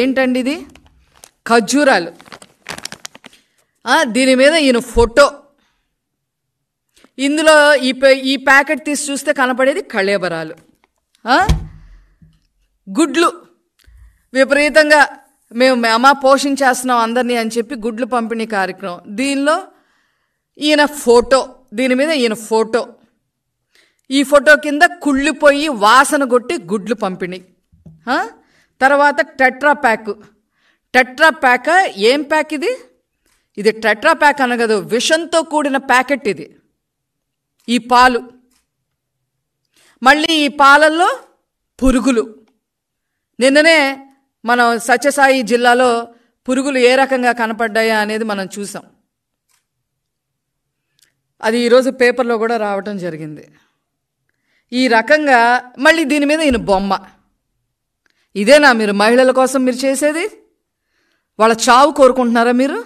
ఏంటండి ఇది ఖజూరాలు దీని మీద ఈయన ఫోటో ఇందులో ఈ ఈ ప్యాకెట్ తీసి చూస్తే కనపడేది కళేబరాలు గుడ్లు విపరీతంగా మేము మేమ పోషించేస్తున్నాం అందరినీ అని చెప్పి గుడ్లు పంపిణీ కార్యక్రమం దీనిలో ఈయన ఫోటో దీని మీద ఈయన ఫోటో ఈ ఫోటో కింద కుళ్ళిపోయి వాసన కొట్టి గుడ్లు పంపిణీ తర్వాత టెట్రా ప్యాక్ టెట్రా ప్యాక్ ఏం ప్యాక్ ఇది ఇది టెట్రా ప్యాక్ అనగదు విషంతో కూడిన ప్యాకెట్ ఇది ఈ పాలు మళ్ళీ ఈ పాలల్లో పురుగులు నిన్ననే మనం సత్యసాయి జిల్లాలో పురుగులు ఏ రకంగా కనపడ్డాయా అనేది మనం చూసాం అది ఈరోజు పేపర్లో కూడా రావటం జరిగింది ఈ రకంగా మళ్ళీ దీని మీద ఈయన బొమ్మ ఇదేనా మీరు మహిళల కోసం మీరు చేసేది వాళ్ళ చావు కోరుకుంటున్నారా మీరు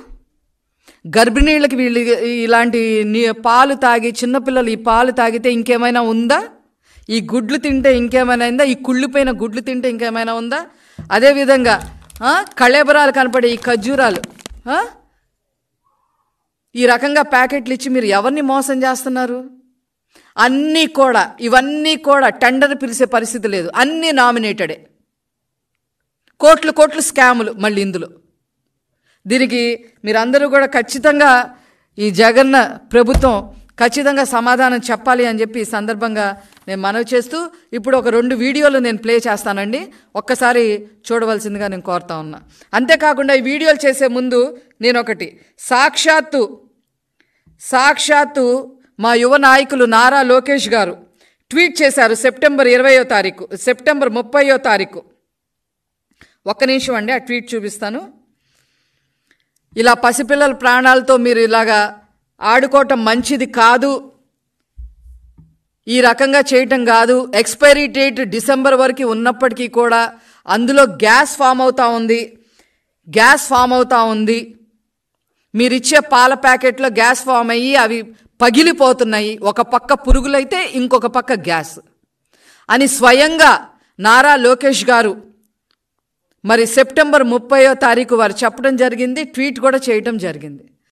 గర్భిణీళ్ళకి వీళ్ళు ఇలాంటి పాలు తాగి చిన్నపిల్లలు ఈ పాలు తాగితే ఇంకేమైనా ఉందా ఈ గుడ్లు తింటే ఇంకేమైనా ఉందా ఈ కుళ్ళిపోయిన గుడ్లు తింటే ఇంకేమైనా ఉందా అదేవిధంగా కళేబరాలు కనపడే ఈ ఖర్జూరాలు ఈ రకంగా ప్యాకెట్లు ఇచ్చి మీరు ఎవరిని మోసం చేస్తున్నారు అన్నీ కూడా ఇవన్నీ కూడా టెండర్ పిలిచే పరిస్థితి లేదు అన్నీ నామినేటెడే కోట్లు కోట్లు స్కాములు మళ్ళీ ఇందులో దీనికి మీరందరూ కూడా ఖచ్చితంగా ఈ జగన్న ప్రభుత్వం ఖచ్చితంగా సమాధానం చెప్పాలి అని చెప్పి ఈ సందర్భంగా నేను మనవి చేస్తూ ఇప్పుడు ఒక రెండు వీడియోలు నేను ప్లే చేస్తానండి ఒక్కసారి చూడవలసిందిగా నేను కోరుతా ఉన్నా అంతేకాకుండా ఈ వీడియోలు చేసే ముందు నేను ఒకటి సాక్షాత్తు సాక్షాత్తు మా యువ నాయకులు నారా లోకేష్ గారు ట్వీట్ చేశారు సెప్టెంబర్ ఇరవయో తారీఖు సెప్టెంబర్ ముప్పయో తారీఖు ఒక్క నిమిషం అండి ఆ ట్వీట్ చూపిస్తాను ఇలా పసిపిల్లల ప్రాణాలతో మీరు ఇలాగా ఆడుకోవటం మంచిది కాదు ఈ రకంగా చేయటం కాదు ఎక్స్పైరీ డేట్ డిసెంబర్ వరకు ఉన్నప్పటికీ కూడా అందులో గ్యాస్ ఫామ్ అవుతూ ఉంది గ్యాస్ ఫామ్ అవుతూ ఉంది మీరిచ్చే పాల ప్యాకెట్లో గ్యాస్ ఫామ్ అయ్యి అవి పగిలిపోతున్నాయి ఒక పక్క పురుగులైతే ఇంకొక పక్క గ్యాస్ అని స్వయంగా నారా లోకేష్ గారు మరి సెప్టెంబర్ ముప్పయో తారీఖు వారు చెప్పడం జరిగింది ట్వీట్ కూడా చేయటం జరిగింది